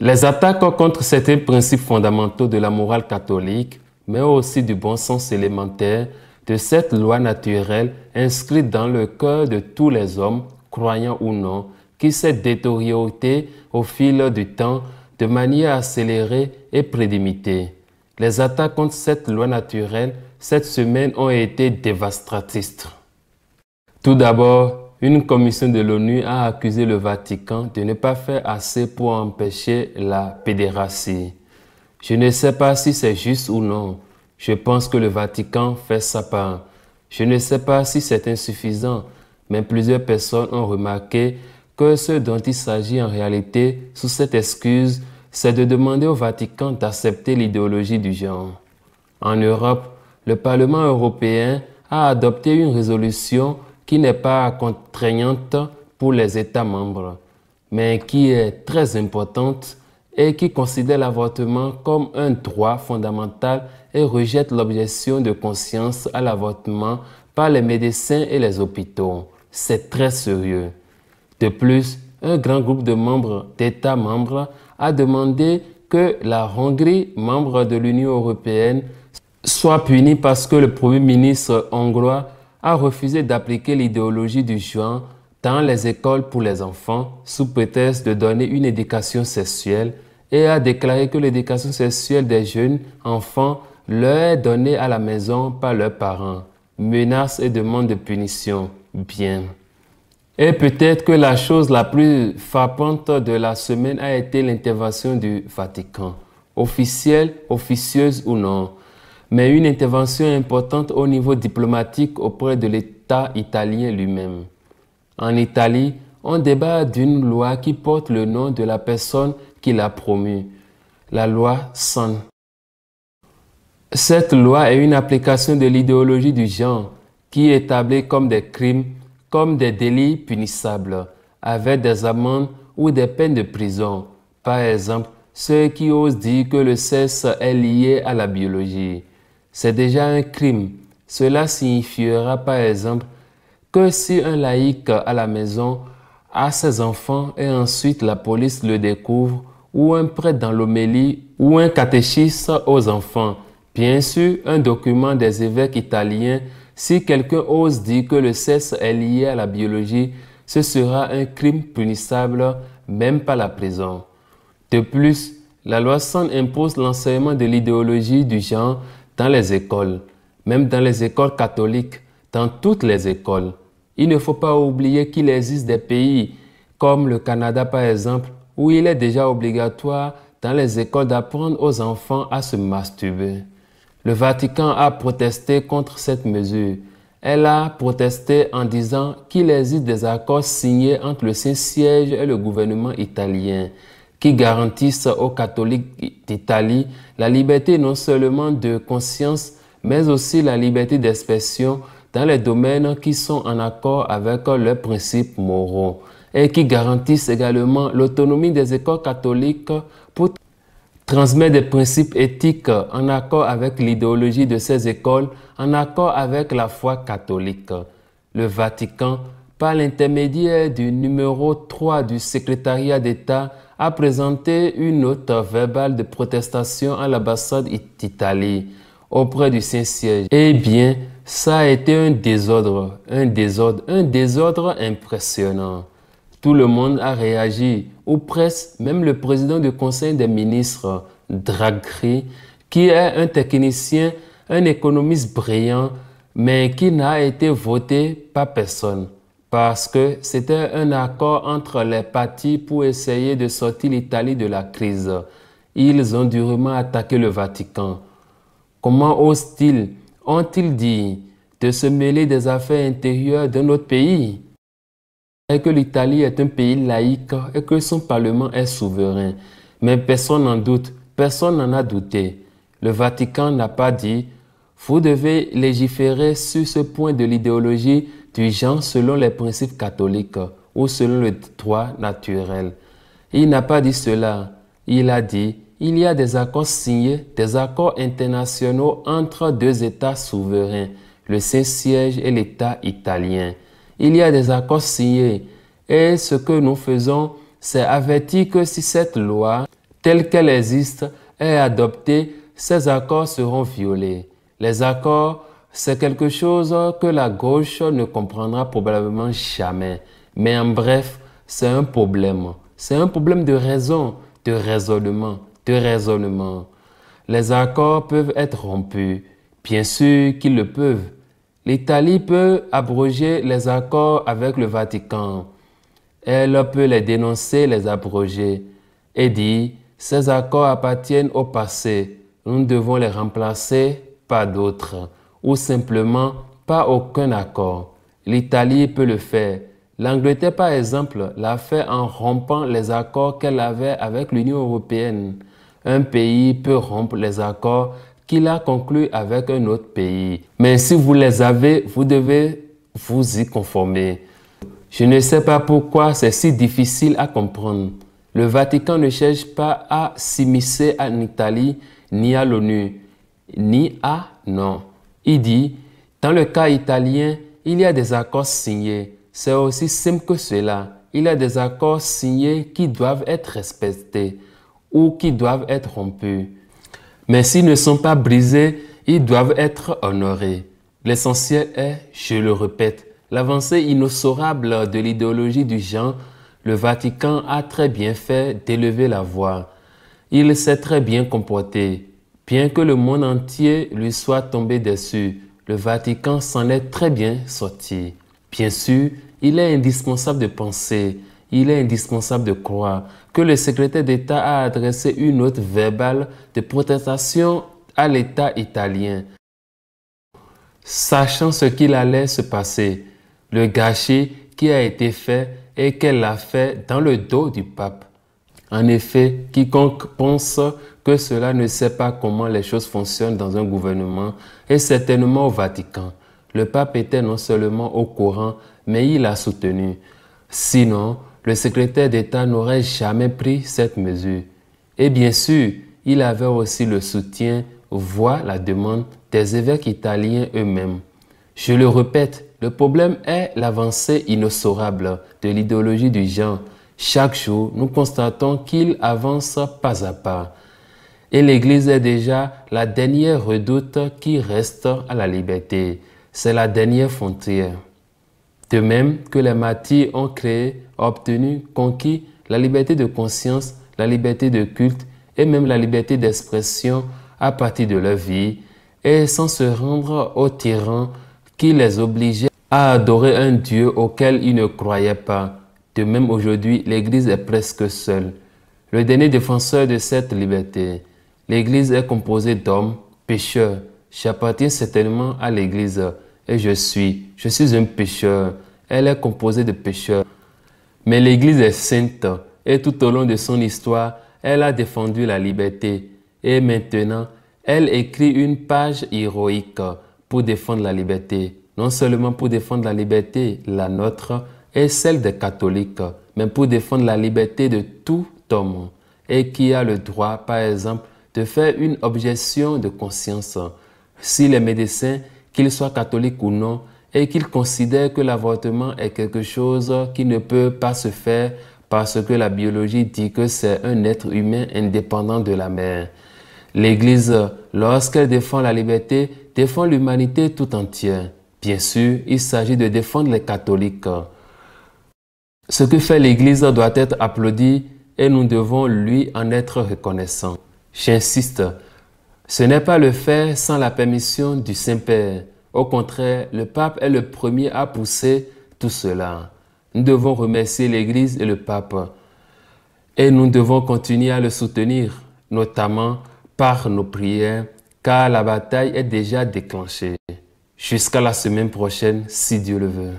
Les attaques contre certains principes fondamentaux de la morale catholique, mais aussi du bon sens élémentaire de cette loi naturelle inscrite dans le cœur de tous les hommes, croyants ou non, qui s'est détériorée au fil du temps de manière accélérée et prédimitée. Les attaques contre cette loi naturelle cette semaine ont été dévastatrices. Tout d'abord, une commission de l'ONU a accusé le Vatican de ne pas faire assez pour empêcher la pédératie. Je ne sais pas si c'est juste ou non. Je pense que le Vatican fait sa part. Je ne sais pas si c'est insuffisant, mais plusieurs personnes ont remarqué que ce dont il s'agit en réalité, sous cette excuse, c'est de demander au Vatican d'accepter l'idéologie du genre. En Europe, le Parlement européen a adopté une résolution qui n'est pas contraignante pour les États membres, mais qui est très importante et qui considère l'avortement comme un droit fondamental et rejette l'objection de conscience à l'avortement par les médecins et les hôpitaux. C'est très sérieux. De plus, un grand groupe de membres d'États membres a demandé que la Hongrie, membre de l'Union européenne, soit punie parce que le Premier ministre hongrois a refusé d'appliquer l'idéologie du juin dans les écoles pour les enfants sous prétexte de donner une éducation sexuelle et a déclaré que l'éducation sexuelle des jeunes enfants leur est donnée à la maison par leurs parents. Menace et demande de punition. Bien. Et peut-être que la chose la plus frappante de la semaine a été l'intervention du Vatican, officielle, officieuse ou non mais une intervention importante au niveau diplomatique auprès de l'État italien lui-même. En Italie, on débat d'une loi qui porte le nom de la personne qui l'a promue, la loi San. Cette loi est une application de l'idéologie du genre qui est établie comme des crimes, comme des délits punissables, avec des amendes ou des peines de prison. Par exemple, ceux qui osent dire que le sexe est lié à la biologie c'est déjà un crime. Cela signifiera par exemple que si un laïc à la maison a ses enfants et ensuite la police le découvre, ou un prêtre dans l'homélie, ou un catéchiste aux enfants. Bien sûr, un document des évêques italiens, si quelqu'un ose dire que le sexe est lié à la biologie, ce sera un crime punissable même par la prison. De plus, la loi San impose l'enseignement de l'idéologie du genre dans les écoles, même dans les écoles catholiques, dans toutes les écoles. Il ne faut pas oublier qu'il existe des pays, comme le Canada par exemple, où il est déjà obligatoire dans les écoles d'apprendre aux enfants à se masturber. Le Vatican a protesté contre cette mesure. Elle a protesté en disant qu'il existe des accords signés entre le Saint-Siège et le gouvernement italien qui garantissent aux catholiques d'Italie la liberté non seulement de conscience, mais aussi la liberté d'expression dans les domaines qui sont en accord avec leurs principes moraux et qui garantissent également l'autonomie des écoles catholiques pour transmettre des principes éthiques en accord avec l'idéologie de ces écoles, en accord avec la foi catholique. Le Vatican, par l'intermédiaire du numéro 3 du secrétariat d'État, a présenté une note verbale de protestation à l'ambassade d'Italie auprès du Saint-Siège. Eh bien, ça a été un désordre, un désordre, un désordre impressionnant. Tout le monde a réagi, ou presque, même le président du Conseil des ministres, Draghi, qui est un technicien, un économiste brillant, mais qui n'a été voté par personne parce que c'était un accord entre les partis pour essayer de sortir l'Italie de la crise. Ils ont durement attaqué le Vatican. Comment osent-ils, ont-ils dit, de se mêler des affaires intérieures de notre pays Et que l'Italie est un pays laïque et que son Parlement est souverain. Mais personne n'en doute, personne n'en a douté. Le Vatican n'a pas dit, vous devez légiférer sur ce point de l'idéologie du genre selon les principes catholiques ou selon le droit naturel. Il n'a pas dit cela. Il a dit, il y a des accords signés, des accords internationaux entre deux États souverains, le Saint-Siège et l'État italien. Il y a des accords signés. Et ce que nous faisons, c'est avertir que si cette loi, telle qu'elle existe, est adoptée, ces accords seront violés. Les accords c'est quelque chose que la gauche ne comprendra probablement jamais. Mais en bref, c'est un problème. C'est un problème de raison, de raisonnement, de raisonnement. Les accords peuvent être rompus. Bien sûr qu'ils le peuvent. L'Italie peut abroger les accords avec le Vatican. Elle peut les dénoncer, les abroger. Et dire, ces accords appartiennent au passé. Nous devons les remplacer par d'autres ou simplement pas aucun accord. L'Italie peut le faire. L'Angleterre, par exemple, l'a fait en rompant les accords qu'elle avait avec l'Union européenne. Un pays peut rompre les accords qu'il a conclus avec un autre pays. Mais si vous les avez, vous devez vous y conformer. Je ne sais pas pourquoi c'est si difficile à comprendre. Le Vatican ne cherche pas à s'immiscer en Italie, ni à l'ONU, ni à non. Il dit, dans le cas italien, il y a des accords signés. C'est aussi simple que cela. Il y a des accords signés qui doivent être respectés ou qui doivent être rompus. Mais s'ils ne sont pas brisés, ils doivent être honorés. L'essentiel est, je le répète, l'avancée inossorable de l'idéologie du genre. Le Vatican a très bien fait d'élever la voix. Il s'est très bien comporté. Bien que le monde entier lui soit tombé dessus, le Vatican s'en est très bien sorti. Bien sûr, il est indispensable de penser, il est indispensable de croire que le secrétaire d'État a adressé une note verbale de protestation à l'État italien. Sachant ce qu'il allait se passer, le gâchis qui a été fait et qu'elle l'a fait dans le dos du pape. En effet, quiconque pense que cela ne sait pas comment les choses fonctionnent dans un gouvernement est certainement au Vatican. Le pape était non seulement au courant, mais il l'a soutenu. Sinon, le secrétaire d'État n'aurait jamais pris cette mesure. Et bien sûr, il avait aussi le soutien, voire la demande des évêques italiens eux-mêmes. Je le répète, le problème est l'avancée inexorable de l'idéologie du genre chaque jour, nous constatons qu'il avance pas à pas. Et l'Église est déjà la dernière redoute qui reste à la liberté. C'est la dernière frontière. De même que les martyrs ont créé, obtenu, conquis la liberté de conscience, la liberté de culte et même la liberté d'expression à partir de leur vie, et sans se rendre aux tyrans qui les obligeaient à adorer un Dieu auquel ils ne croyaient pas. De même aujourd'hui, l'Église est presque seule. Le dernier défenseur de cette liberté, l'Église est composée d'hommes, pécheurs. J'appartiens certainement à l'Église et je suis. Je suis un pécheur. Elle est composée de pécheurs. Mais l'Église est sainte et tout au long de son histoire, elle a défendu la liberté. Et maintenant, elle écrit une page héroïque pour défendre la liberté. Non seulement pour défendre la liberté, la nôtre, et celle des catholiques, mais pour défendre la liberté de tout homme et qui a le droit, par exemple, de faire une objection de conscience si les médecins, qu'ils soient catholiques ou non, et qu'ils considèrent que l'avortement est quelque chose qui ne peut pas se faire parce que la biologie dit que c'est un être humain indépendant de la mère. L'Église, lorsqu'elle défend la liberté, défend l'humanité tout entière. Bien sûr, il s'agit de défendre les catholiques. Ce que fait l'Église doit être applaudi et nous devons lui en être reconnaissants. J'insiste, ce n'est pas le fait sans la permission du Saint-Père. Au contraire, le pape est le premier à pousser tout cela. Nous devons remercier l'Église et le pape. Et nous devons continuer à le soutenir, notamment par nos prières, car la bataille est déjà déclenchée. Jusqu'à la semaine prochaine, si Dieu le veut.